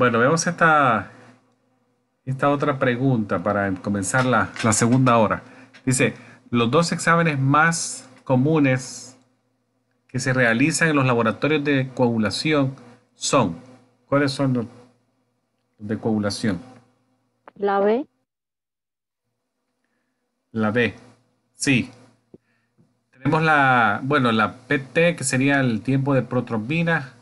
Bueno, veamos esta, esta otra pregunta para comenzar la, la segunda hora. Dice, los dos exámenes más comunes que se realizan en los laboratorios de coagulación son, ¿cuáles son los de coagulación? La B. La B, sí. Tenemos la, bueno, la PT, que sería el tiempo de protrombina,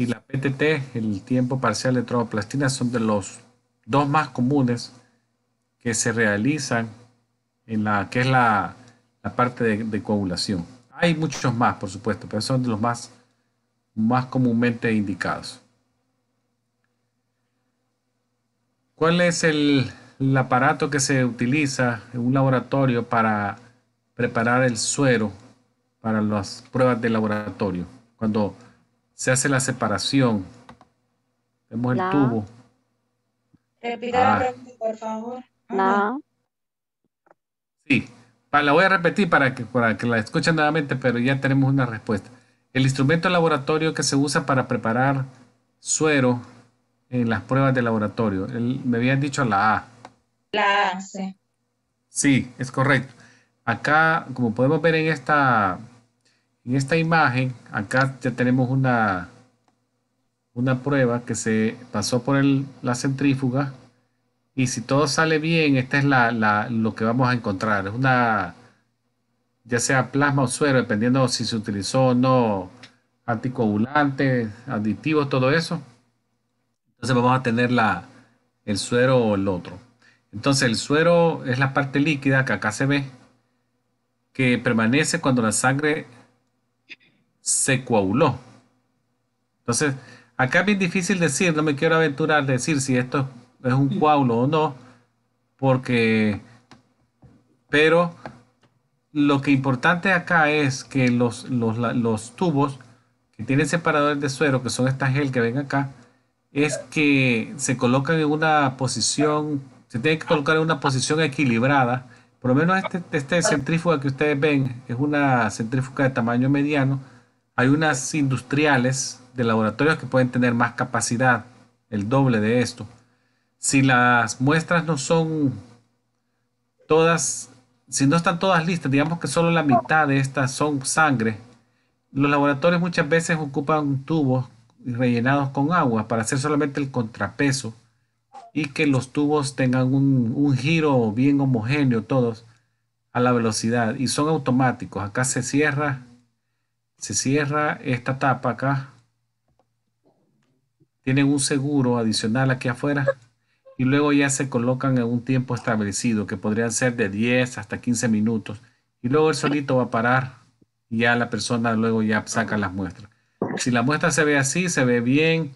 y la PTT, el tiempo parcial de tromboplastina, son de los dos más comunes que se realizan en la que es la, parte de, coagulación. Hay muchos más, por supuesto, pero son de los más, más comúnmente indicados. ¿Cuál es el, el aparato que se utiliza en un laboratorio para preparar el suero para las pruebas de laboratorio? Cuando se hace la separación. Vemos el tubo. Repita la ah. por favor. Sí, la voy a repetir para que, para que la escuchen nuevamente, pero ya tenemos una respuesta. El instrumento de laboratorio que se usa para preparar suero en las pruebas de laboratorio. me habían dicho la A. La A, sí. Sí, es correcto. Acá, como podemos ver en esta en esta imagen, acá ya tenemos una, una prueba que se pasó por la centrífuga y si todo sale bien, esta es lo que vamos a encontrar. Es una, ya sea plasma o suero, dependiendo si se utilizó o no anticoagulantes, aditivos, todo eso. Entonces vamos a tener la, el suero o el otro. Entonces el suero es la parte líquida que acá se ve, que permanece cuando la sangre se coaguló. Entonces, acá es bien difícil decir, no me quiero aventurar a decir si esto es un coágulo o no, porque, pero lo que importante acá es que los, los, tubos que tienen separadores de suero, que son estas gel que ven acá, es que se colocan en una posición, se tienen que colocar en una posición equilibrada. Por lo menos este, este centrífuga que ustedes ven es una centrífuga de tamaño mediano hay unas industriales de laboratorios que pueden tener más capacidad, el doble de esto. Si las muestras no son todas, si no están todas listas, digamos que solo la mitad de estas son sangre, los laboratorios muchas veces ocupan tubos rellenados con agua para hacer solamente el contrapeso y que los tubos tengan un, un giro bien homogéneo todos a la velocidad y son automáticos. Acá se cierra se cierra esta tapa acá. Tienen un seguro adicional aquí afuera. Y luego ya se colocan en un tiempo establecido, que podrían ser de 10 hasta 15 minutos. Y luego el solito va a parar y ya la persona luego ya saca las muestras. Si la muestra se ve así, se ve bien.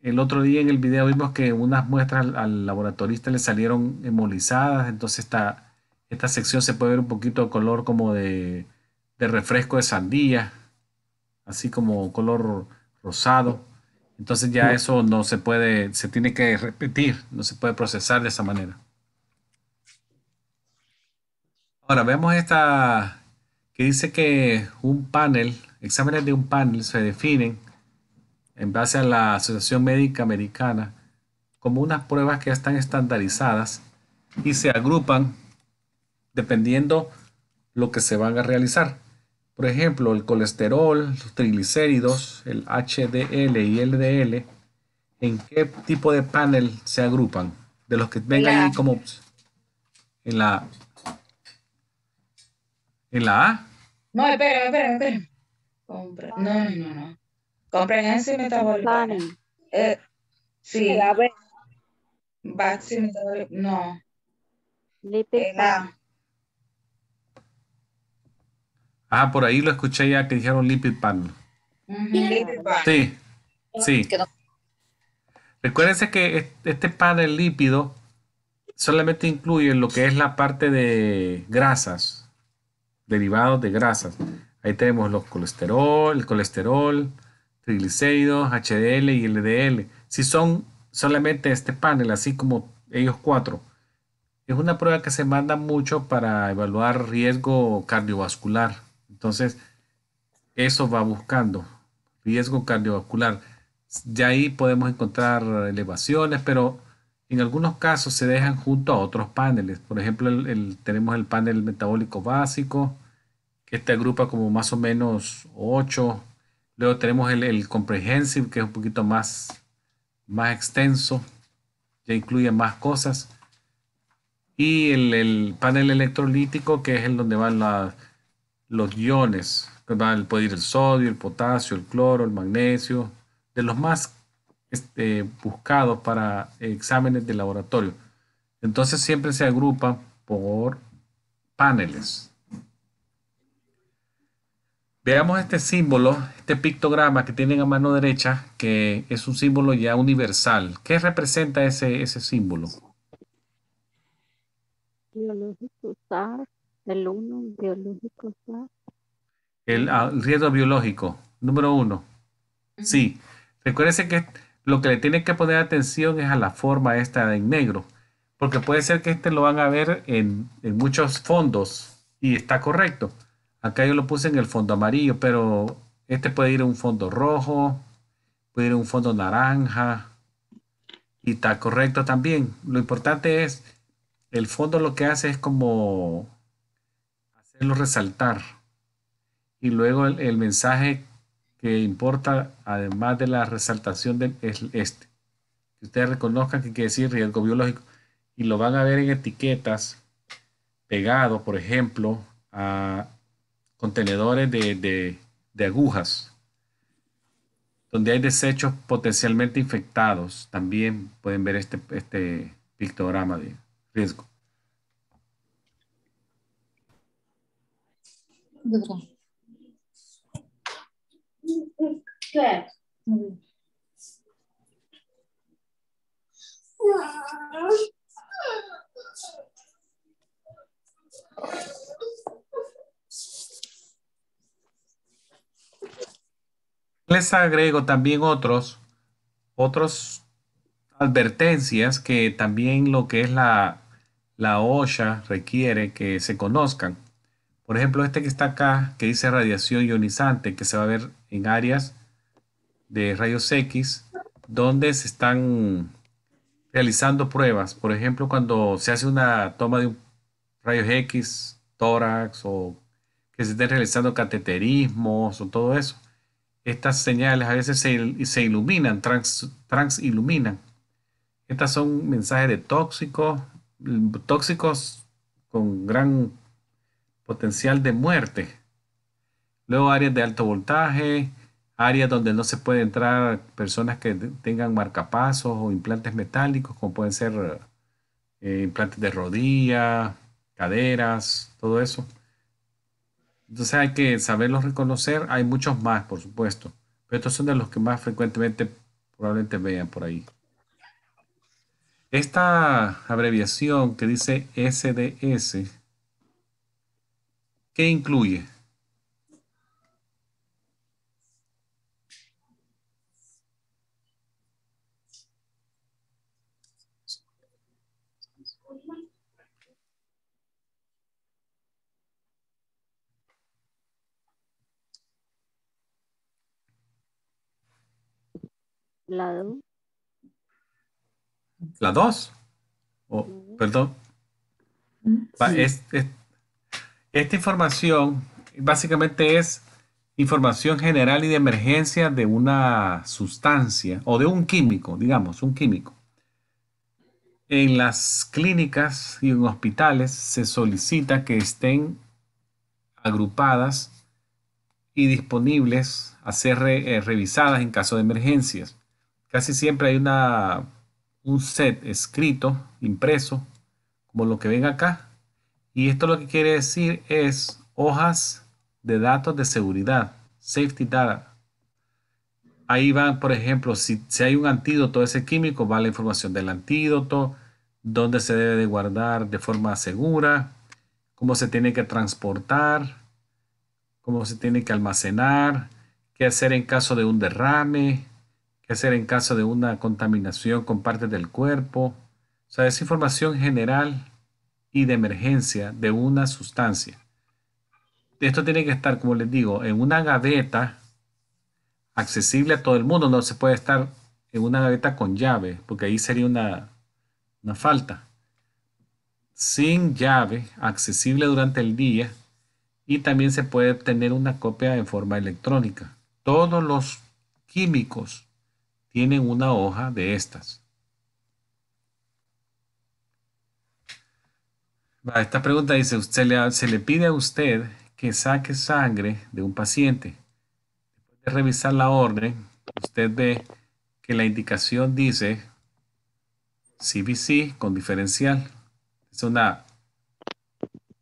El otro día en el video vimos que unas muestras al laboratorista le salieron hemolizadas, entonces está esta sección se puede ver un poquito de color como de, de refresco de sandía así como color rosado. Entonces ya mm. eso no se puede, se tiene que repetir, no se puede procesar de esa manera. Ahora vemos esta que dice que un panel, exámenes de un panel se definen en base a la Asociación Médica Americana como unas pruebas que ya están estandarizadas y se agrupan dependiendo lo que se van a realizar. Por ejemplo, el colesterol, los triglicéridos, el HDL y LDL, ¿en qué tipo de panel se agrupan? De los que vengan ahí como en la en la A. No, espera, espera, espera. No, No, no, no. Comprehensive y eh, sí. La B. Baxi No. En Ah, por ahí lo escuché ya que dijeron Pan. Sí, sí. Recuérdense que e-, este panel lípido solamente incluye lo que es la parte de grasas, derivados de grasas. Ahí tenemos los colesterol, el colesterol, triglicéridos, HDL y LDL. Si son solamente este panel, así como ellos cuatro, es una prueba que se manda mucho para evaluar riesgo cardiovascular. Entonces, eso va buscando riesgo cardiovascular. De ahí podemos encontrar elevaciones, pero en algunos casos se dejan junto a otros paneles. Por ejemplo, tenemos el panel metabólico básico, que este agrupa como más o menos 8. Luego tenemos el, comprehensive, que es un poquito más, más extenso, ya incluye más cosas. Y el, panel electrolítico, que es el donde van las los iones, puede ir el sodio, el potasio, el cloro, el magnesio, de los más este, buscados para exámenes de laboratorio. Entonces siempre se agrupa por paneles. Veamos este símbolo, este pictograma que tienen a mano derecha, que es un símbolo ya universal. ¿Qué representa ese, ese símbolo? Biológico el uno, biológico. Ah, el, riesgo biológico, número uno. Sí, recuérdense que lo que le tienen que poner atención es a la forma esta en negro, porque puede ser que este lo van a ver en, en muchos fondos y está correcto. Acá yo lo puse en el fondo amarillo, pero este puede ir a un fondo rojo, puede ir a un fondo naranja y está correcto también. Lo importante es, el fondo lo que hace es como lo resaltar. Y luego el, mensaje que importa, además de la resaltación es este. Que ustedes reconozcan que quiere decir riesgo biológico. Y lo van a ver en etiquetas pegado, por ejemplo, a contenedores de, de, de agujas, donde hay desechos potencialmente infectados. También pueden ver este, este pictograma de riesgo. Les agrego también otros, otros advertencias que también lo que es la, la OSHA requiere que se conozcan. Por ejemplo, este que está acá, que dice radiación ionizante, que se va a ver en áreas de rayos X, donde se están realizando pruebas. Por ejemplo, cuando se hace una toma de un rayos X, tórax, o que se estén realizando cateterismos o todo eso. Estas señales a veces se, iluminan, trans, transiluminan. Estas son mensajes de tóxicos, tóxicos con gran potencial de muerte. Luego áreas de alto voltaje, áreas donde no se puede entrar personas que tengan marcapasos o implantes metálicos, como pueden ser eh, implantes de rodilla, caderas, todo eso. Entonces hay que saberlos reconocer. Hay muchos más, por supuesto, pero estos son de los que más frecuentemente probablemente vean por ahí. Esta abreviación que dice SDS ¿Qué incluye? La dos? ¿La dos oh, perdón. Esta información básicamente es información general y de emergencia de una sustancia o de un químico, digamos, un químico. En las clínicas y en hospitales se solicita que estén agrupadas y disponibles a ser eh, revisadas en caso de emergencias. Casi siempre hay una, un set escrito, impreso, como lo que ven acá, y esto lo que quiere decir es hojas de datos de seguridad, safety data. Ahí van, por ejemplo, si, hay un antídoto ese químico, va la información del antídoto, dónde se debe de guardar de forma segura, cómo se tiene que transportar, cómo se tiene que almacenar, qué hacer en caso de un derrame, qué hacer en caso de una contaminación con partes del cuerpo. O sea, es información general y de emergencia de una sustancia. Esto tiene que estar, como les digo, en una gaveta accesible a todo el mundo. No se puede estar en una gaveta con llave, porque ahí sería una, una falta. Sin llave, accesible durante el día y también se puede tener una copia en forma electrónica. Todos los químicos tienen una hoja de estas. Esta pregunta dice, usted se le pide a usted que saque sangre de un paciente. Después de revisar la orden, usted ve que la indicación dice CBC con diferencial. Es una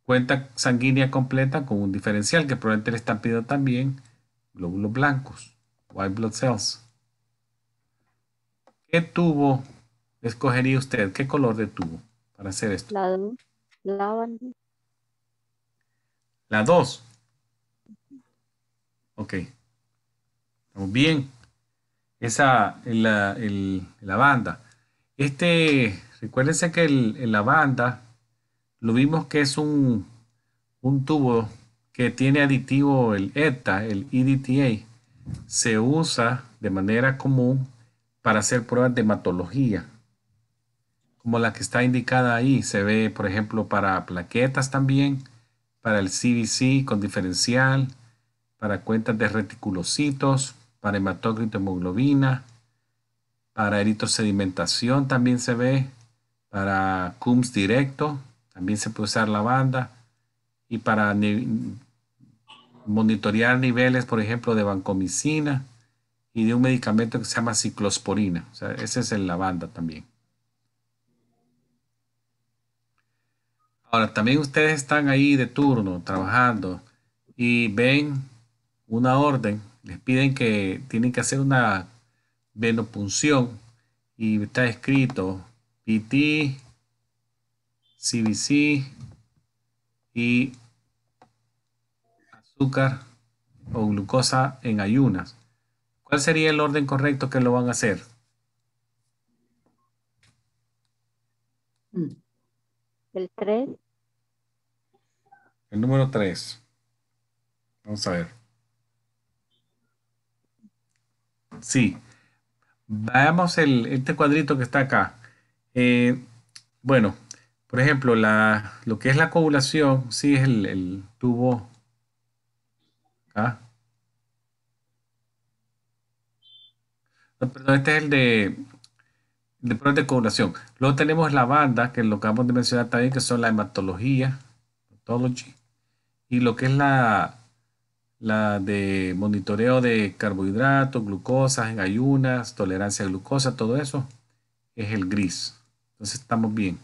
cuenta sanguínea completa con un diferencial que probablemente le están también glóbulos blancos, white blood cells. ¿Qué tubo escogería usted? ¿Qué color de tubo para hacer esto? La la 2. Ok. bien. Esa, la, la banda. Este, recuérdense que el, la banda lo vimos que es un, un tubo que tiene aditivo el ETA, el EDTA. Se usa de manera común para hacer pruebas de hematología como la que está indicada ahí. Se ve, por ejemplo, para plaquetas también, para el CBC con diferencial, para cuentas de reticulocitos, para hematócrito hemoglobina, para eritrosedimentación también se ve, para CUMS directo, también se puede usar la banda y para monitorear niveles, por ejemplo, de vancomicina y de un medicamento que se llama ciclosporina. O sea, ese es la banda también. Ahora, también ustedes están ahí de turno trabajando y ven una orden, les piden que tienen que hacer una venopunción y está escrito PT, CBC y azúcar o glucosa en ayunas. ¿Cuál sería el orden correcto que lo van a hacer? Mm. El 3. El número 3. Vamos a ver. Sí. Veamos este cuadrito que está acá. Eh, bueno, por ejemplo, la, lo que es la coagulación, sí es el, el tubo acá. No, perdón, este es el de de pruebas de coagulación. Luego tenemos la banda, que lo acabamos de mencionar también, que son la hematología, y lo que es la, la de monitoreo de carbohidratos, glucosa, en ayunas, tolerancia a glucosa, todo eso es el gris. Entonces estamos bien.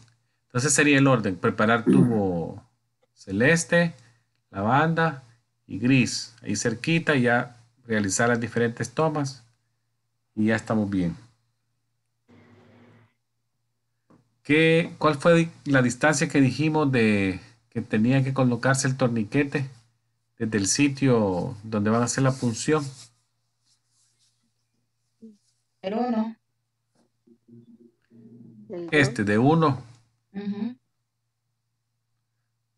Entonces sería el orden, preparar tubo celeste, la banda y gris. Ahí cerquita ya realizar las diferentes tomas y ya estamos bien. ¿Cuál fue la distancia que dijimos de que tenía que colocarse el torniquete desde el sitio donde van a hacer la punción? El 1. Este, de 1.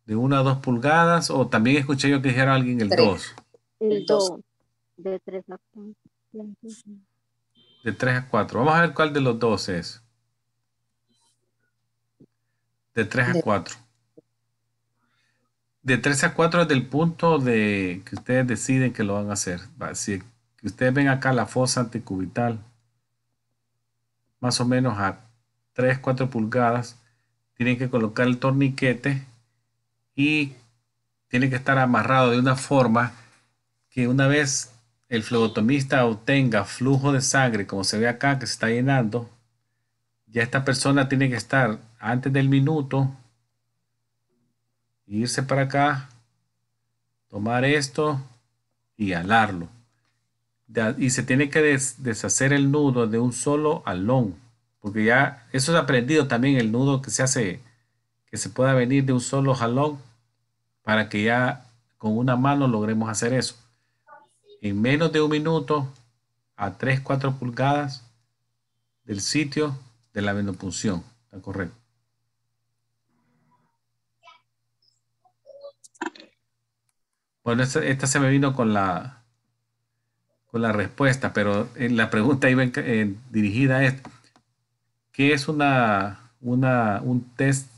De 1 a 2 pulgadas, o también escuché yo que dijera alguien el 2. El 2. De 3 a 4. De 3 a 4. Vamos a ver cuál de los dos es. De 3 a 4. De 3 a 4 es del punto de que ustedes deciden que lo van a hacer. Si ustedes ven acá la fosa anticubital, más o menos a 3, 4 pulgadas, tienen que colocar el torniquete y tiene que estar amarrado de una forma que una vez el flebotomista obtenga flujo de sangre, como se ve acá que se está llenando, ya esta persona tiene que estar antes del minuto, irse para acá, tomar esto y alarlo. Y se tiene que deshacer el nudo de un solo halón porque ya eso es aprendido también, el nudo que se hace, que se pueda venir de un solo jalón, para que ya con una mano logremos hacer eso. En menos de un minuto, a 3-4 pulgadas del sitio, de la venopunción. Está correcto. Bueno, esta, se me vino con la, con la respuesta, pero eh, la pregunta iba dirigida a esto. ¿Qué es una, un test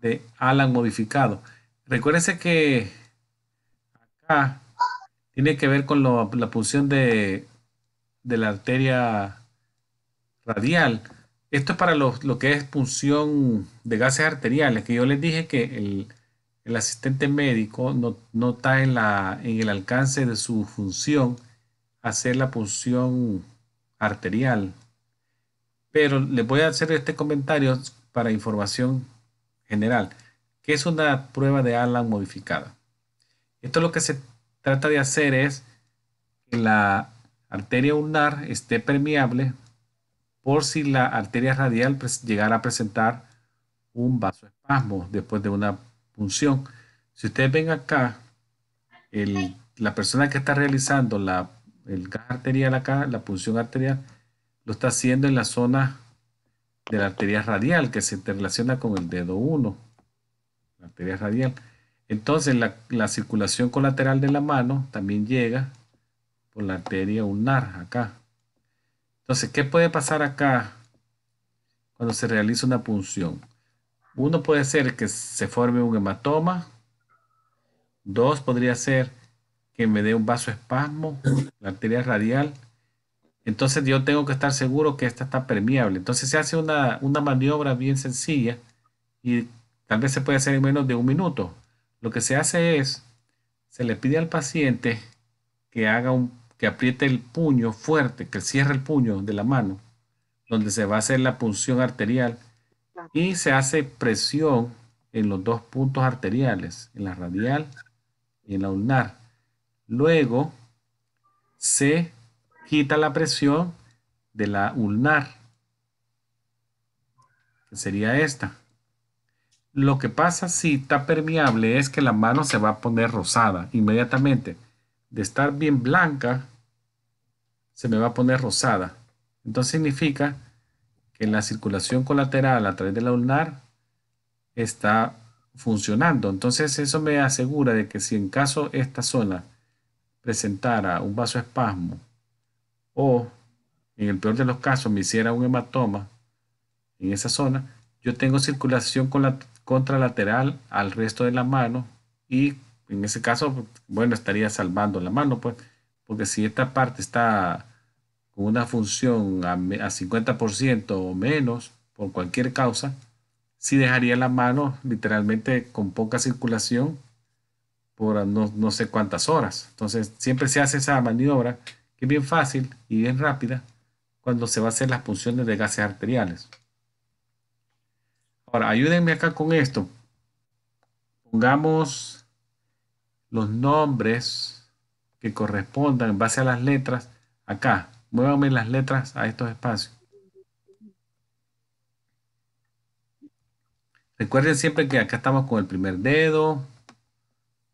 de Alan modificado? Recuérdense que acá tiene que ver con la punción de, de la arteria radial. Esto es para lo que es punción de gases arteriales, que yo les dije que el, asistente médico no, no está en, la, en, el alcance de su función hacer la punción arterial. Pero les voy a hacer este comentario para información general, que es una prueba de Allen modificada. Esto lo que se trata de hacer es que la arteria ulnar esté permeable por si la arteria radial llegara a presentar un vasoespasmo después de una punción. Si ustedes ven acá, la persona que está realizando la, el gas arterial acá, la punción arterial, lo está haciendo en la zona de la arteria radial que se interrelaciona con el dedo 1, la arteria radial. Entonces la, la, circulación colateral de la mano también llega por la arteria ulnar acá. Entonces, ¿qué puede pasar acá cuando se realiza una punción? Uno puede ser que se forme un hematoma. Dos, podría ser que me dé un vaso espasmo, la arteria radial. Entonces yo tengo que estar seguro que esta está permeable. Entonces se hace una, una maniobra bien sencilla y tal vez se puede hacer en menos de un minuto. Lo que se hace es, se le pide al paciente que haga un que apriete el puño fuerte, que cierre el puño de la mano, donde se va a hacer la punción arterial y se hace presión en los dos puntos arteriales, en la radial y en la ulnar. Luego se quita la presión de la ulnar, que sería esta. Lo que pasa si está permeable es que la mano se va a poner rosada inmediatamente de estar bien blanca, se me va a poner rosada. Entonces significa que la circulación colateral a través de la ulnar está funcionando. Entonces eso me asegura de que si en caso esta zona presentara un espasmo o en el peor de los casos me hiciera un hematoma en esa zona, yo tengo circulación con la contralateral al resto de la mano y en ese caso, bueno, estaría salvando la mano, pues, porque si esta parte está con una función a, 50% o menos por cualquier causa, sí dejaría la mano literalmente con poca circulación por no, no sé cuántas horas. Entonces, siempre se hace esa maniobra que es bien fácil y bien rápida cuando se va a hacer las funciones de gases arteriales. Ahora, ayúdenme acá con esto. Pongamos los nombres que correspondan en base a las letras acá. Muévanme las letras a estos espacios. Recuerden siempre que acá estamos con el primer dedo,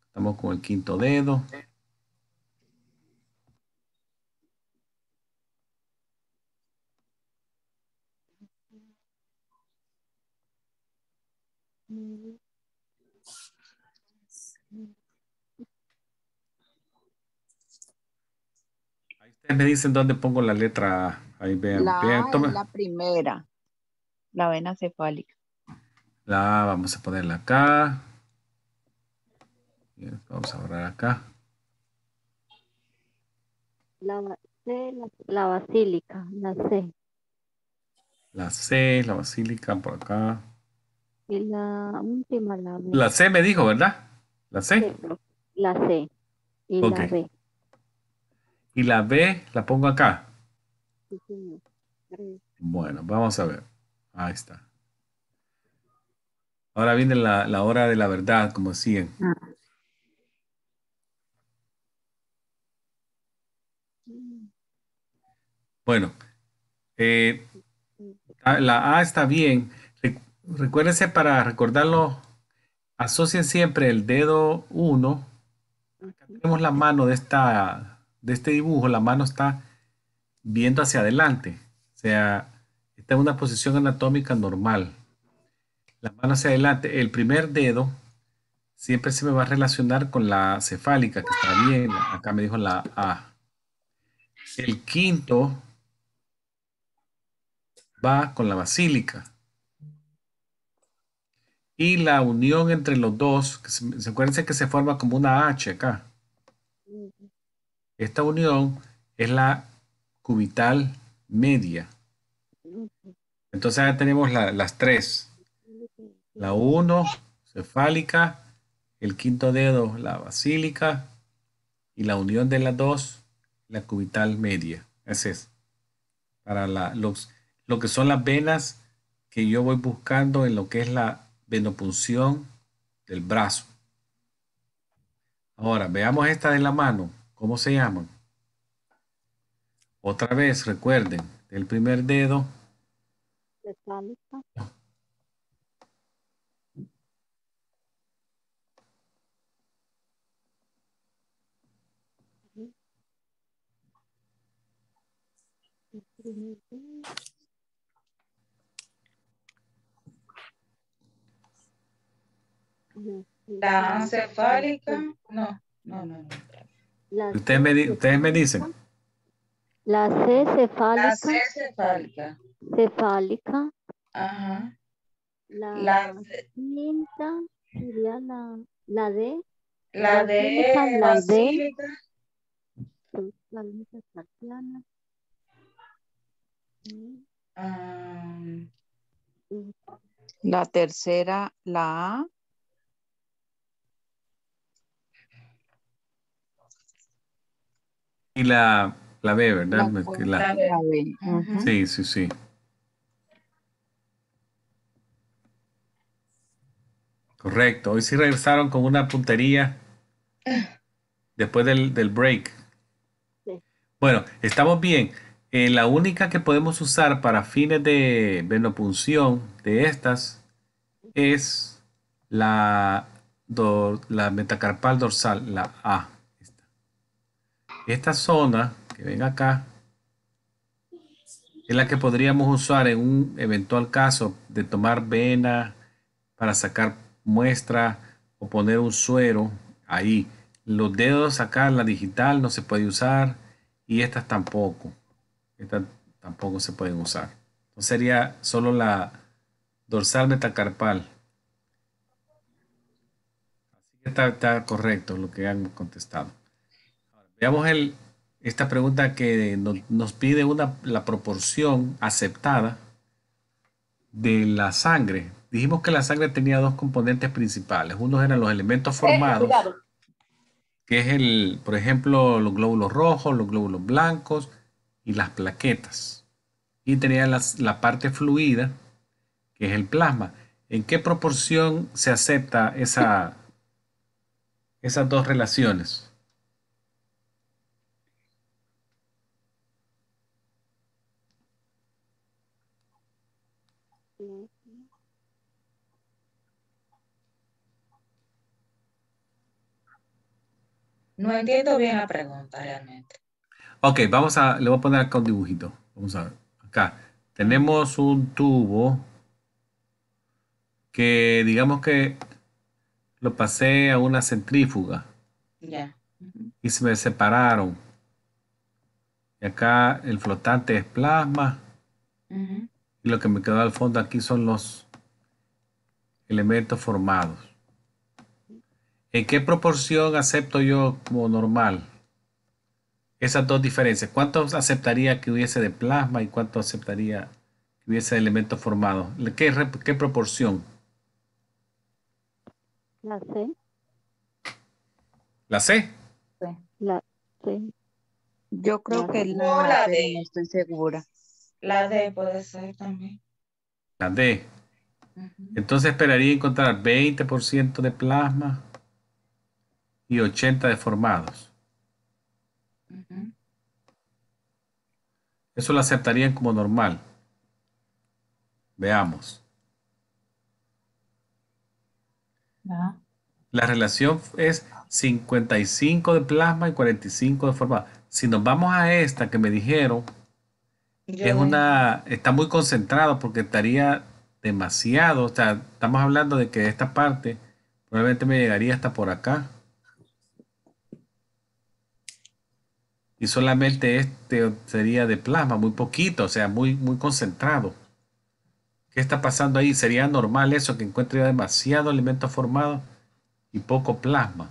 estamos con el quinto dedo. me dicen dónde pongo la letra. Ahí vean. La, primera, la vena cefálica. La vamos a ponerla acá. Vamos a borrar acá. La, C, la, basílica, la C. La C, la basílica por acá. Y la última, la La C me dijo, ¿verdad? La C. la C. Y la y la B la pongo acá. Bueno, vamos a ver. Ahí está. Ahora viene la, hora de la verdad, como siguen. Ah. Bueno, eh, la A está bien. Recuérdense para recordarlo, asocien siempre el dedo 1. Tenemos la mano de esta de este dibujo, la mano está viendo hacia adelante. O sea, está en una posición anatómica normal. La mano hacia adelante. El primer dedo siempre se me va a relacionar con la cefálica, que está bien. Acá me dijo la A. El quinto va con la basílica. Y la unión entre los dos, se, acuérdense que se forma como una H acá. Esta unión es la cubital media. Entonces ahora tenemos las tres. La 1, cefálica, el quinto dedo, la basílica, y la unión de las dos, la cubital media. Ese es. Para los, lo que son las venas que yo voy buscando en lo que es la venopunción del brazo. Ahora, veamos esta de la mano. ¿Cómo se llaman? Otra vez, recuerden, el primer dedo. La cefálica, no, no, no. no ustedes, me, dicen. La C cefálica. La C cefálica. Cefálica. Ajá. La, la la, la D. La, D. la D. La D. Ah. la tercera, la A. y la, la B, ¿verdad? La B. Sí, sí, sí. Correcto. Hoy sí regresaron con una puntería después del, break. Bueno, estamos bien. Eh, la única que podemos usar para fines de venopunción de estas es la, la metacarpal dorsal, la A esta zona que ven acá es la que podríamos usar en un eventual caso de tomar vena para sacar muestra o poner un suero ahí. Los dedos acá, la digital no se puede usar y estas tampoco. Estas tampoco se pueden usar. sería solo la dorsal metacarpal. Así que está, está correcto lo que han contestado. Veamos esta pregunta que nos pide la proporción aceptada de la sangre. Dijimos que la sangre tenía dos componentes principales. Uno eran los elementos eh, formados, que es el, por ejemplo, los glóbulos rojos, los glóbulos blancos y las plaquetas. Y tenía la parte fluida, que es el plasma. ¿En qué proporción se acepta esa, esas dos relaciones? No entiendo bien la pregunta realmente. Ok, vamos a, le voy a poner acá un dibujito. Vamos a ver. Acá tenemos un tubo que digamos que lo pasé a una centrífuga. Ya. Y se me separaron. Y acá el flotante es plasma. Y lo que me quedó al fondo aquí son los elementos formados. ¿En qué proporción acepto yo como normal? Esas dos diferencias. ¿Cuánto aceptaría que hubiese de plasma y cuánto aceptaría que hubiese de elementos formados? ¿Qué, proporción? La C. ¿La C? La C. Yo creo que la, no, la D, estoy segura. La D puede ser también. La D. Entonces esperaría encontrar 20% de plasma, y 80 deformados. Eso lo aceptarían como normal. Veamos. La relación es 55 de plasma y 45 de forma. Si nos vamos a esta que me dijeron, es una, está muy concentrado porque estaría demasiado. O sea, estamos hablando de que esta parte probablemente me llegaría hasta por acá. y solamente este sería de plasma, muy poquito, o sea, muy, muy concentrado. ¿Qué está pasando ahí? ¿Sería normal eso que encuentre demasiado alimento formado y poco plasma?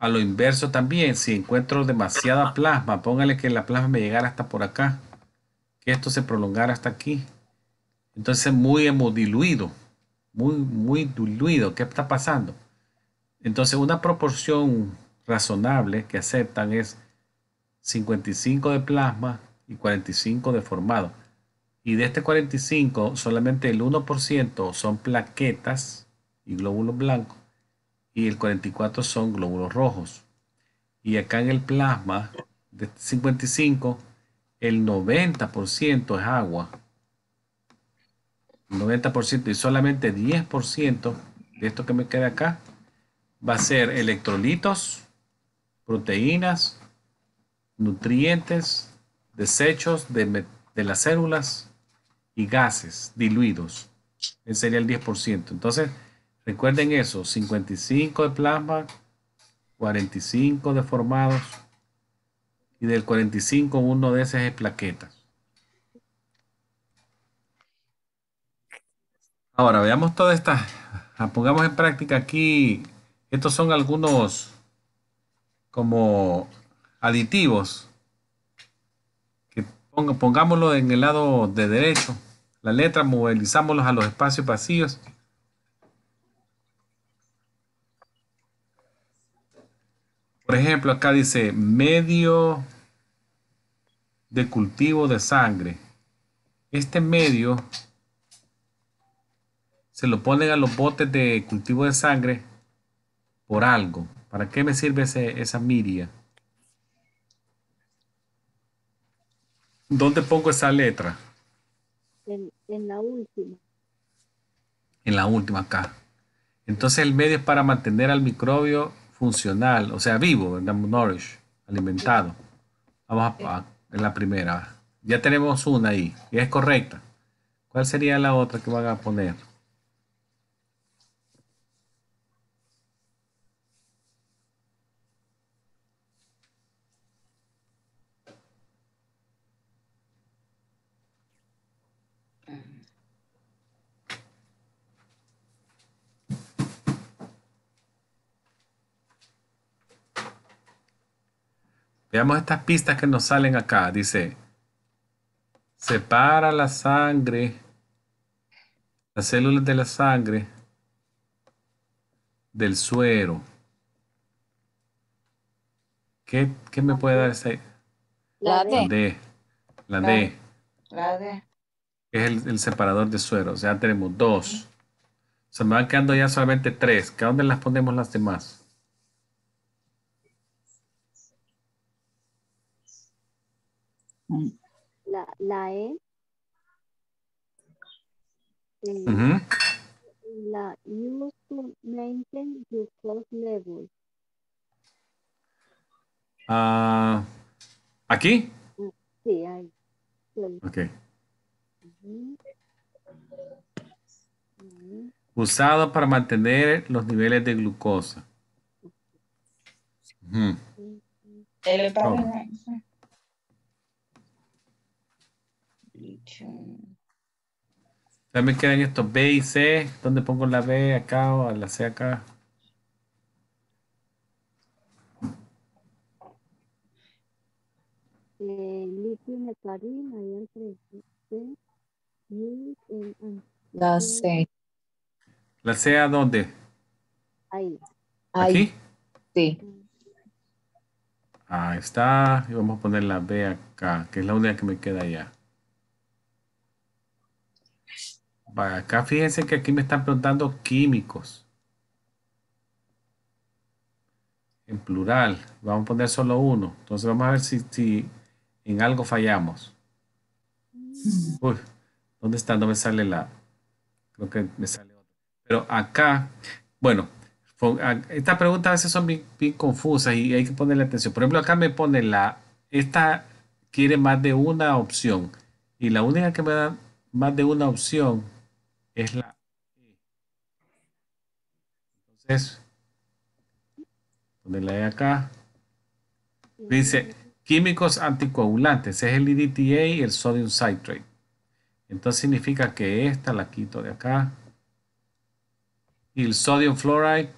A lo inverso también, si encuentro demasiada plasma, póngale que la plasma me llegara hasta por acá, que esto se prolongara hasta aquí. Entonces muy hemodiluido, muy, muy diluido. ¿Qué está pasando? Entonces una proporción razonable que aceptan es 55 de plasma y 45 de formado. Y de este 45, solamente el 1% son plaquetas y glóbulos blancos y el 44 son glóbulos rojos. Y acá en el plasma de 55, el 90% es agua. 90% y solamente 10% de esto que me queda acá va a ser electrolitos, proteínas nutrientes, desechos de, las células y gases diluidos. Ese sería el 10%. Entonces, recuerden eso, 55 de plasma, 45 deformados y del 45 uno de esos es plaquetas. Ahora, veamos todas estas, ah, pongamos en práctica aquí, estos son algunos como aditivos. Que pongámoslo en el lado de derecho. La letra, movilizámoslos a los espacios vacíos. Por ejemplo, acá dice medio de cultivo de sangre. Este medio se lo ponen a los botes de cultivo de sangre por algo. ¿Para qué me sirve esa miria? ¿Dónde pongo esa letra? En, la última. En la última acá. Entonces el medio es para mantener al microbio funcional, o sea, vivo, ¿verdad? Nourish, alimentado. Vamos a, en la primera. Ya tenemos una ahí, y es correcta. ¿Cuál sería la otra que van a poner? Veamos estas pistas que nos salen acá. Dice, separa la sangre, las células de la sangre del suero. ¿Qué, me puede dar esa? La D. La D. La D. Es el, separador de suero. O sea, tenemos dos. Se me van quedando ya solamente tres. ¿Qué dónde las ponemos las demás? La, la E. Uh eh, -huh. La use to maintain your cost level. Uh, ah, ¿Aquí? Mm, sí, ahí. Ok. Mm. Usado para mantener los niveles de glucosa. El También quedan estos B y C. ¿Dónde pongo la B acá o la C acá? Eh, la C. ¿La C a dónde? Ahí. ¿Aquí? Sí. Ahí está. Y vamos a poner la B acá, que es la única que me queda allá. acá fíjense que aquí me están preguntando químicos. En plural. Vamos a poner solo uno. Entonces vamos a ver si, en algo fallamos. Mm. Uy, ¿dónde está? No me sale la... Creo que me sale otra. Pero acá, bueno, estas preguntas a veces son bien, confusas y hay que ponerle atención. Por ejemplo, acá me pone la... Esta quiere más de una opción. Y la única que me da más de una opción es la E. Entonces, la acá. Dice, químicos anticoagulantes, es el EDTA y el sodium citrate. Entonces significa que esta la quito de acá. Y el sodium fluoride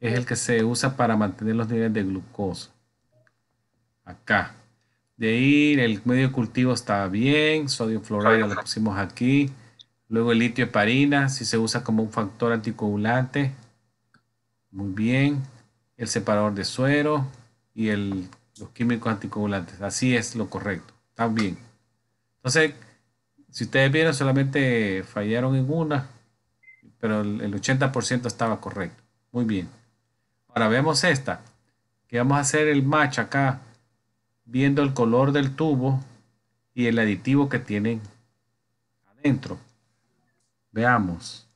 es el que se usa para mantener los niveles de glucosa. Acá de ir, el medio cultivo está bien, sodio floral lo pusimos aquí, luego el litio parina, si se usa como un factor anticoagulante, muy bien, el separador de suero y el, los químicos anticoagulantes, así es lo correcto, también. bien. Entonces, si ustedes vieron, solamente fallaron en una, pero el, el 80% estaba correcto, muy bien. Ahora veamos esta, que vamos a hacer el match acá viendo el color del tubo y el aditivo que tienen adentro. Veamos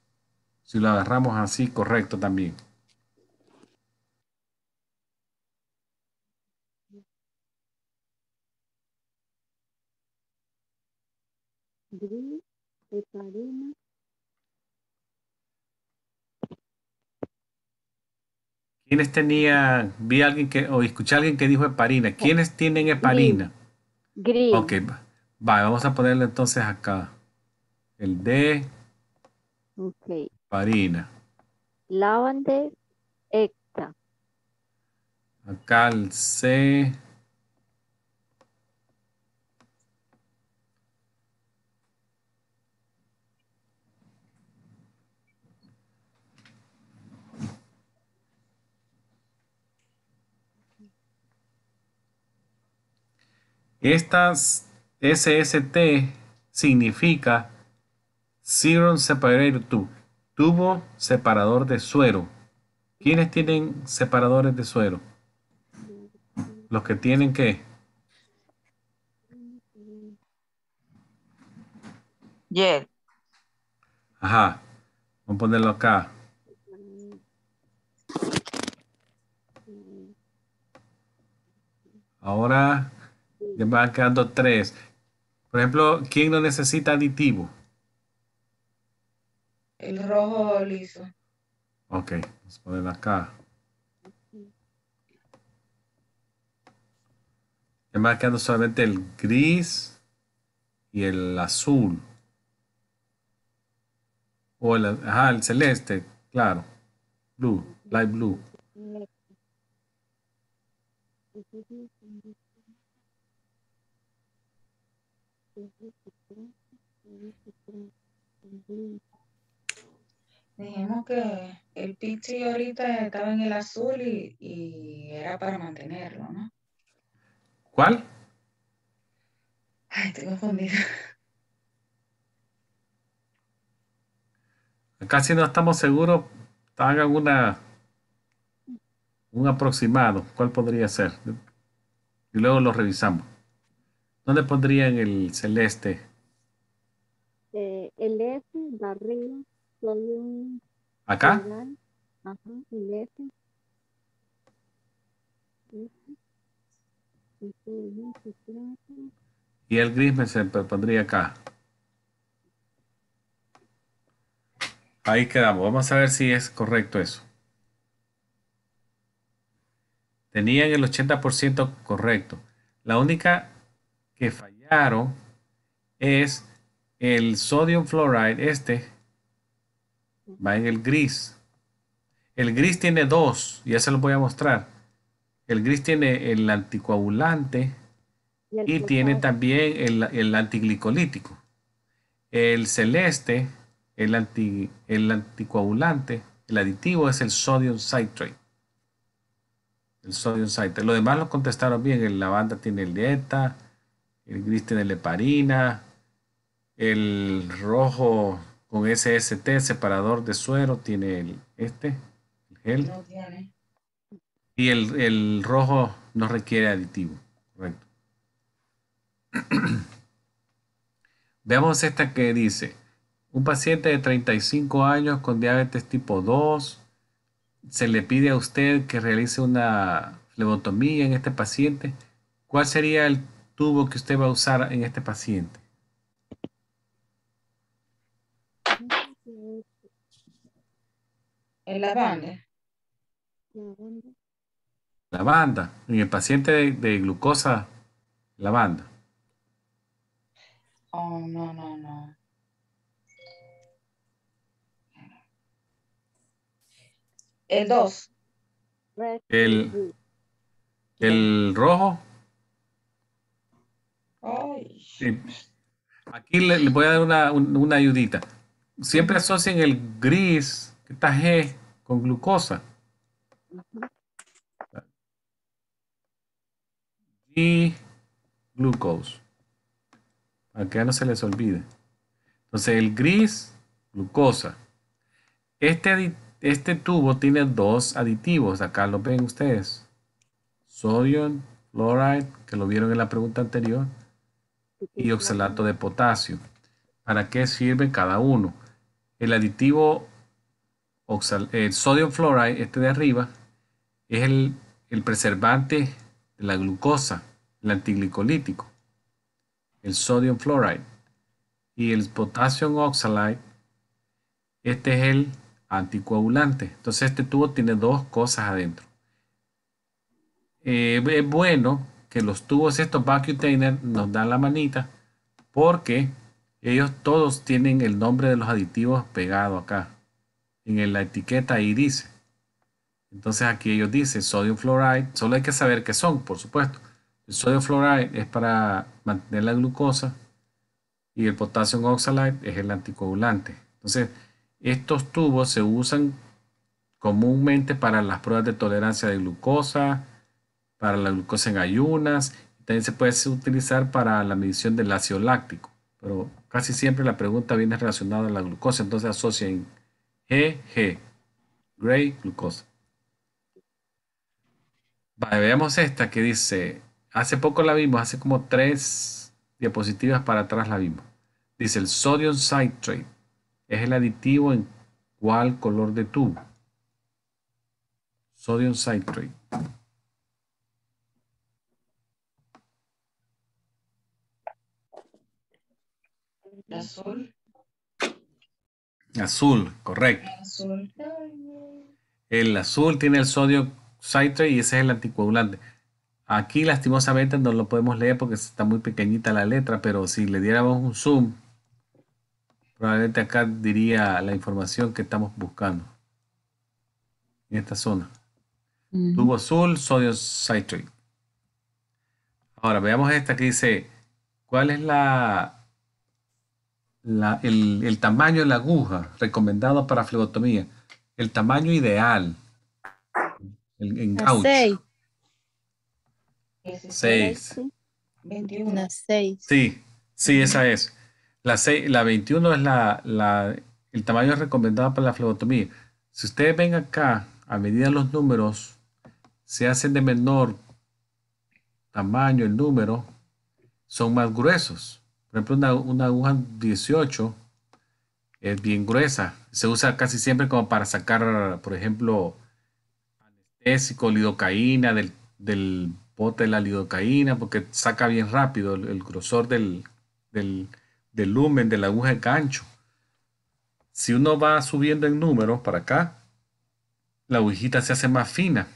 si lo agarramos así correcto también. Gris, ¿Quiénes tenían, vi a alguien que, o escuché a alguien que dijo heparina? ¿Quiénes tienen heparina? Green. Ok, va, vamos a ponerle entonces acá. El D. Ok. Heparina. Lavande, ecta. Acá el C. Estas SST significa Serum Separator Tube, tubo separador de suero. ¿Quiénes tienen separadores de suero? Los que tienen qué? Ajá. Vamos a ponerlo acá. Ahora ya van quedando tres. Por ejemplo, ¿quién no necesita aditivo? El rojo liso. Ok, vamos a poner acá. Ya va quedando solamente el gris y el azul. O el, el celeste, claro. Blue, light blue. Dijimos que el Pichi ahorita estaba en el azul y, era para mantenerlo, ¿no? ¿Cuál? Ay, estoy confundida. Casi no estamos seguros. Hagan una un aproximado. ¿Cuál podría ser? Y luego lo revisamos. ¿Dónde pondrían el celeste? Eh, el F, este, barril, soy ¿Acá? Ajá, el F. Este. Y el gris me se pondría acá. Ahí quedamos. Vamos a ver si es correcto eso. Tenían el 80% correcto. La única que fallaron es el sodium fluoride, este, va en el gris. El gris tiene dos, ya se los voy a mostrar. El gris tiene el anticoagulante y, tiene también el, antiglicolítico. El celeste, el, el anticoagulante, el aditivo es el sodium citrate. El sodium citrate. Lo demás lo contestaron bien. El lavanda tiene el dieta, el gris tiene leparina, el rojo con SST, separador de suero, tiene el, este, el gel. Y el, el rojo no requiere aditivo, correcto. Veamos esta que dice, un paciente de 35 años con diabetes tipo 2, se le pide a usted que realice una flebotomía en este paciente. ¿Cuál sería el tubo que usted va a usar en este paciente? En la banda. La banda. En el paciente de, glucosa, la banda. Oh, no, no, no. El 2. El, el rojo. Aquí les le voy a dar una, una, ayudita. Siempre asocien el gris, que está G, con glucosa. Y glucose. Para que no se les olvide. Entonces el gris, glucosa. Este, este tubo tiene dos aditivos. Acá lo ven ustedes. Sodio, fluoride, que lo vieron en la pregunta anterior y oxalato de potasio. ¿Para qué sirve cada uno? El aditivo oxal, el sodium fluoride, este de arriba, es el, preservante de la glucosa, el antiglicolítico, el sodium fluoride. Y el potassium oxalate, este es el anticoagulante. Entonces este tubo tiene dos cosas adentro. Eh, es bueno que los tubos estos Vacutainer nos dan la manita porque ellos todos tienen el nombre de los aditivos pegado acá en la etiqueta ahí dice entonces aquí ellos dicen sodium fluoride solo hay que saber qué son por supuesto el sodio fluoride es para mantener la glucosa y el potasio oxalate es el anticoagulante entonces estos tubos se usan comúnmente para las pruebas de tolerancia de glucosa para la glucosa en ayunas, también se puede utilizar para la medición del ácido láctico, pero casi siempre la pregunta viene relacionada a la glucosa, entonces asocian GG, Gray glucosa. veamos esta que dice, hace poco la vimos, hace como tres diapositivas para atrás la vimos. Dice el sodium citrate, es el aditivo en cuál color de tubo. Sodium citrate. Azul. Azul, correcto. Azul. El azul tiene el sodio citrate y ese es el anticoagulante. Aquí lastimosamente no lo podemos leer porque está muy pequeñita la letra, pero si le diéramos un zoom, probablemente acá diría la información que estamos buscando en esta zona. Tubo azul, sodio citrate. Ahora veamos esta que dice, ¿cuál es la la, el, tamaño de la aguja recomendado para flebotomía, el tamaño ideal en gaucho. 6. 6. 21. 6. Sí, sí, esa es. La, la 21 es la, la, el tamaño recomendado para la flebotomía. Si ustedes ven acá, a medida los números se hacen de menor tamaño el número, son más gruesos. Por ejemplo, una, aguja 18 es bien gruesa. Se usa casi siempre como para sacar, por ejemplo, anestésico, lidocaína, del, del bote de la lidocaína, porque saca bien rápido el, grosor del, del, lumen, de la aguja de gancho. Si uno va subiendo en números para acá, la agujita se hace más fina.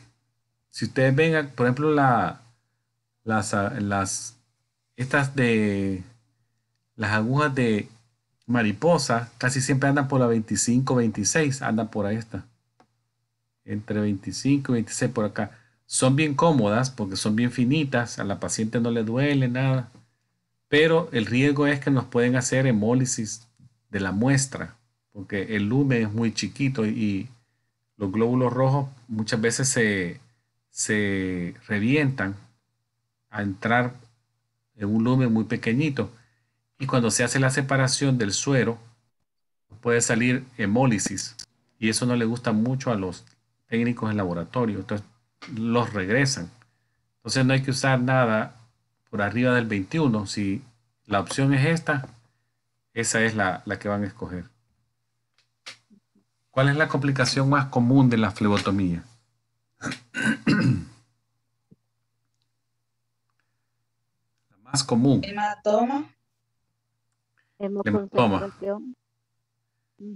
Si ustedes ven, por ejemplo, la, las, las, estas de las agujas de mariposa casi siempre andan por la 25, 26, andan por ahí esta. Entre 25 y 26 por acá. Son bien cómodas porque son bien finitas, a la paciente no le duele nada, pero el riesgo es que nos pueden hacer hemólisis de la muestra, porque el lumen es muy chiquito y los glóbulos rojos muchas veces se, se revientan a entrar en un lumen muy pequeñito. Y cuando se hace la separación del suero, puede salir hemólisis. Y eso no le gusta mucho a los técnicos en laboratorio. Entonces, los regresan. Entonces, no hay que usar nada por arriba del 21. Si la opción es esta, esa es la, la que van a escoger. ¿Cuál es la complicación más común de la flebotomía? la más común. Hematoma hematoma.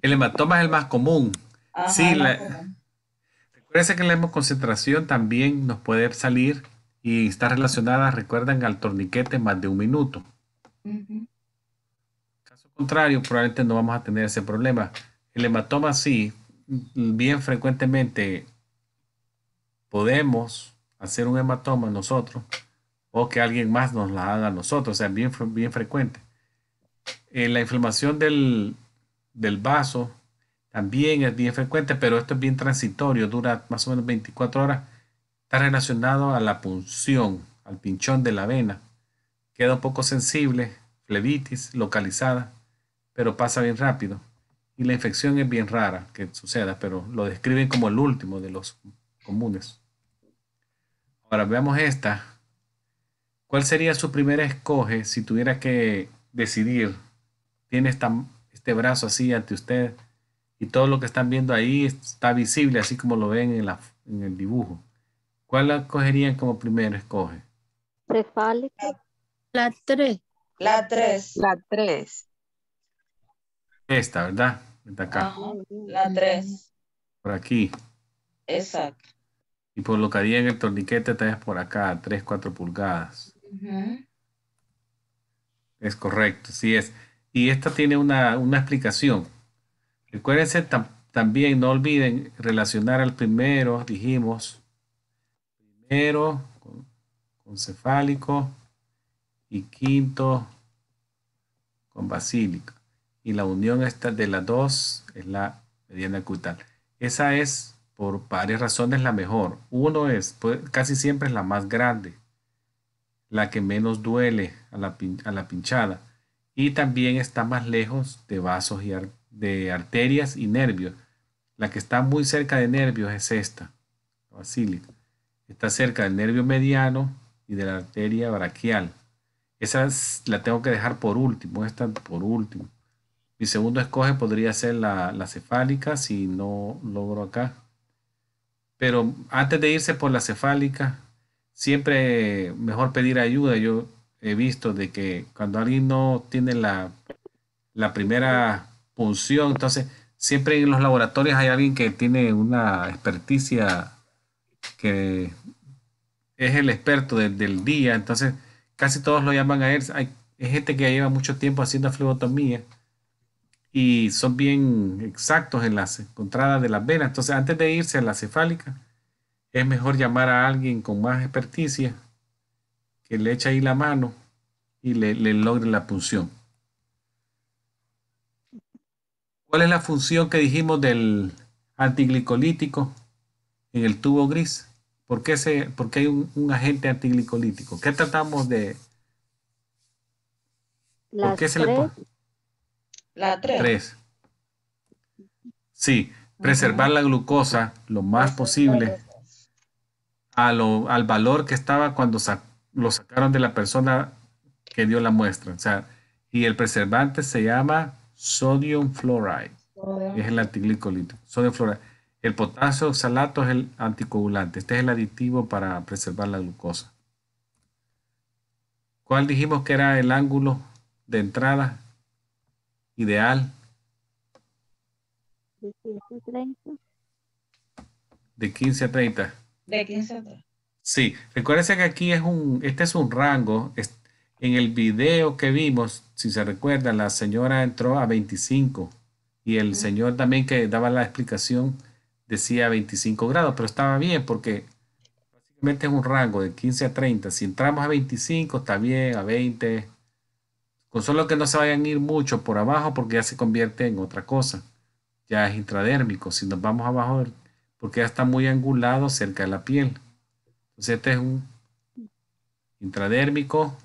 El hematoma es el más común. sí, que la hemoconcentración también nos puede salir y está relacionada, recuerden, al torniquete más de un minuto. En Caso contrario, probablemente no vamos a tener ese problema. El hematoma sí, bien frecuentemente podemos hacer un hematoma nosotros o que alguien más nos la haga a nosotros, o sea, bien, bien frecuente la inflamación del, vaso también es bien frecuente, pero esto es bien transitorio, dura más o menos 24 horas. Está relacionado a la punción, al pinchón de la vena. Queda un poco sensible, flebitis localizada, pero pasa bien rápido. Y la infección es bien rara que suceda, pero lo describen como el último de los comunes. Ahora veamos esta. ¿Cuál sería su primera escoge si tuviera que decidir. Tiene este brazo así ante usted y todo lo que están viendo ahí está visible, así como lo ven en, el dibujo. ¿Cuál la cogerían como primero escoge? La 3. La 3. La 3. Esta, ¿verdad? Esta acá. la 3. Por aquí. Exacto. Y en el torniquete tal vez por acá, 3, 4 pulgadas. Uh es correcto, sí es. Y esta tiene una, explicación. Recuérdense también, no olviden relacionar al primero, dijimos, primero con, cefálico y quinto con basílica. Y la unión esta de las dos es la mediana cutal. Esa es, por varias razones, la mejor. Uno es, pues, casi siempre es la más grande la que menos duele a la, pinchada y también está más lejos de vasos y de arterias y nervios. La que está muy cerca de nervios es esta, la basílica. Está cerca del nervio mediano y de la arteria braquial. Esa la tengo que dejar por último, esta por último. Mi segundo escoge podría ser la, la cefálica si no logro acá. Pero antes de irse por la cefálica, siempre mejor pedir ayuda. Yo he visto de que cuando alguien no tiene la, primera punción, entonces siempre en los laboratorios hay alguien que tiene una experticia que es el experto del día, entonces casi todos lo llaman a él. Hay, gente que lleva mucho tiempo haciendo flebotomía y son bien exactos en las encontradas de las venas. Entonces, antes de irse a la cefálica, es mejor llamar a alguien con más experticia que le eche ahí la mano y le, logre la punción. ¿Cuál es la función que dijimos del antiglicolítico en el tubo gris? ¿Por qué, hay un, agente antiglicolítico? ¿Qué tratamos de...? La qué le La 3. Sí, preservar la glucosa lo más posible al valor que estaba cuando lo sacaron de la persona que dio la muestra. O sea, y el preservante se llama sodium fluoride. Es el antiglicolítico. El potasio oxalato es el anticoagulante. Este es el aditivo para preservar la glucosa. ¿Cuál dijimos que era el ángulo de entrada ideal? De 15 a 30. ¿De 15 a Sí, recuérdense que aquí es un, este es un rango. en el video que vimos, si se recuerda, la señora entró a 25 y el señor también que daba la explicación decía 25 grados, pero estaba bien porque básicamente es un rango de 15 a 30. Si entramos a 25, está bien, a 20. Con solo que no se vayan a ir mucho por abajo porque ya se convierte en otra cosa. Ya es intradérmico. Si nos vamos abajo del porque ya está muy angulado cerca de la piel. Entonces este es un intradérmico.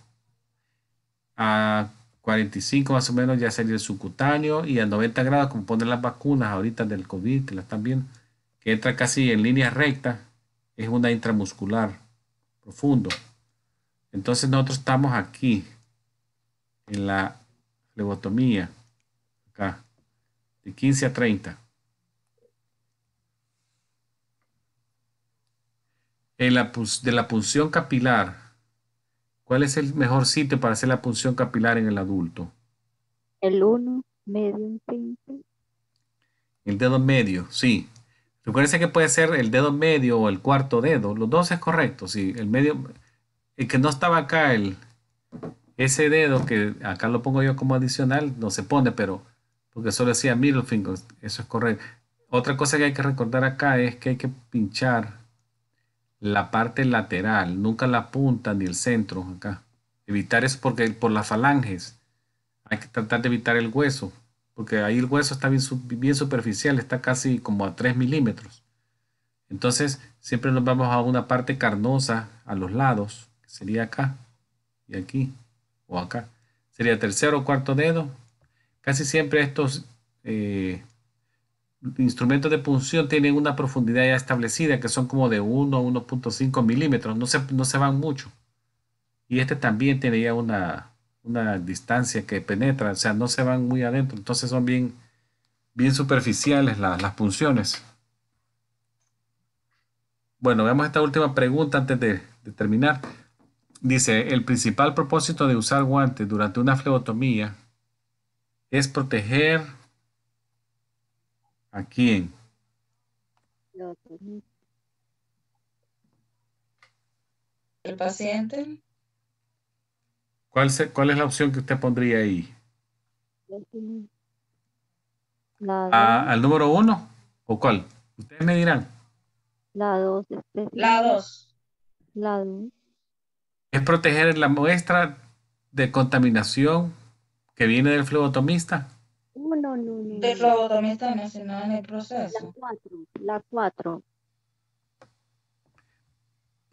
A 45 más o menos ya sería el subcutáneo y a 90 grados, como ponen las vacunas ahorita del COVID, que la están viendo, que entra casi en línea recta, es una intramuscular profundo. Entonces nosotros estamos aquí, en la flebotomía, acá, de 15 a 30. la, de la punción capilar, ¿cuál es el mejor sitio para hacer la punción capilar en el adulto? El 1, medio, El dedo medio, sí. recuerden que puede ser el dedo medio o el cuarto dedo. Los dos es correcto, sí. El medio, el que no estaba acá, el, ese dedo que acá lo pongo yo como adicional, no se pone, pero porque solo decía middle finger, eso es correcto. Otra cosa que hay que recordar acá es que hay que pinchar la parte lateral, nunca la punta ni el centro acá. Evitar es porque por las falanges hay que tratar de evitar el hueso, porque ahí el hueso está bien, superficial, está casi como a 3 milímetros. Entonces siempre nos vamos a una parte carnosa a los lados, que sería acá y aquí o acá. Sería tercero o cuarto dedo. Casi siempre estos eh, instrumentos de punción tienen una profundidad ya establecida, que son como de 1 a 1.5 milímetros, no se, no se van mucho. Y este también tiene ya una, distancia que penetra, o sea, no se van muy adentro, entonces son bien, bien superficiales las, punciones. Bueno, veamos esta última pregunta antes de, de terminar. Dice, el principal propósito de usar guantes durante una flebotomía es proteger ¿A quién? El paciente. ¿Cuál, ¿Cuál es la opción que usted pondría ahí? ¿Al número uno? ¿O cuál? Ustedes me dirán. La dos. La dos. La dos. Es proteger la muestra de contaminación que viene del flebotomista. De lobotomía está en el proceso. La 4.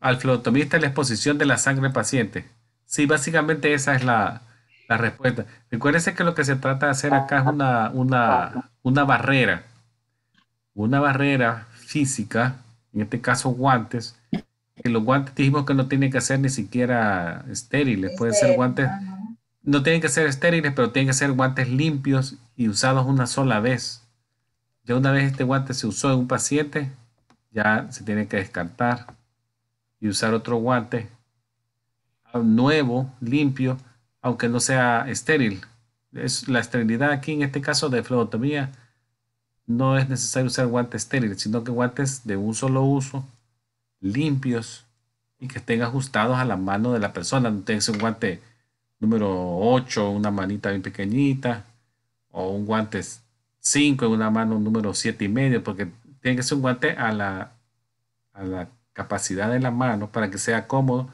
La Al flotomista la exposición de la sangre paciente. Sí, básicamente esa es la, la respuesta. Recuérdense que lo que se trata de hacer acá es una, una, una barrera, una barrera física, en este caso guantes, que los guantes dijimos que no tiene que ser ni siquiera estériles, pueden ser guantes no tienen que ser estériles, pero tienen que ser guantes limpios y usados una sola vez. Ya una vez este guante se usó en un paciente, ya se tiene que descartar y usar otro guante nuevo, limpio, aunque no sea estéril. Es la esterilidad aquí en este caso de flebotomía no es necesario usar guantes estériles, sino que guantes de un solo uso, limpios y que estén ajustados a la mano de la persona. No tiene que ser un guante número 8, una manita bien pequeñita, o un guante 5 en una mano número 7 y medio, porque tiene que ser un guante a la, a la capacidad de la mano para que sea cómodo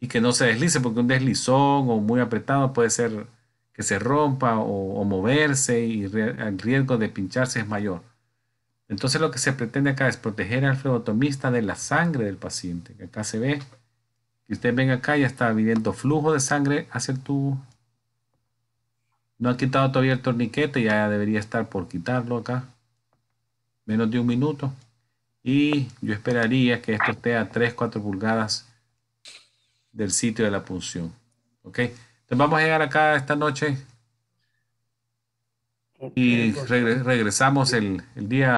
y que no se deslice, porque un deslizón o muy apretado puede ser que se rompa o, moverse y el riesgo de pincharse es mayor. Entonces lo que se pretende acá es proteger al flebotomista de la sangre del paciente, que acá se ve si usted ven acá, ya está viviendo flujo de sangre hacia el tubo. No ha quitado todavía el torniquete, ya debería estar por quitarlo acá. Menos de un minuto. Y yo esperaría que esto esté a 3-4 pulgadas del sitio de la punción. ¿Ok? Entonces vamos a llegar acá esta noche y regresamos el, el día.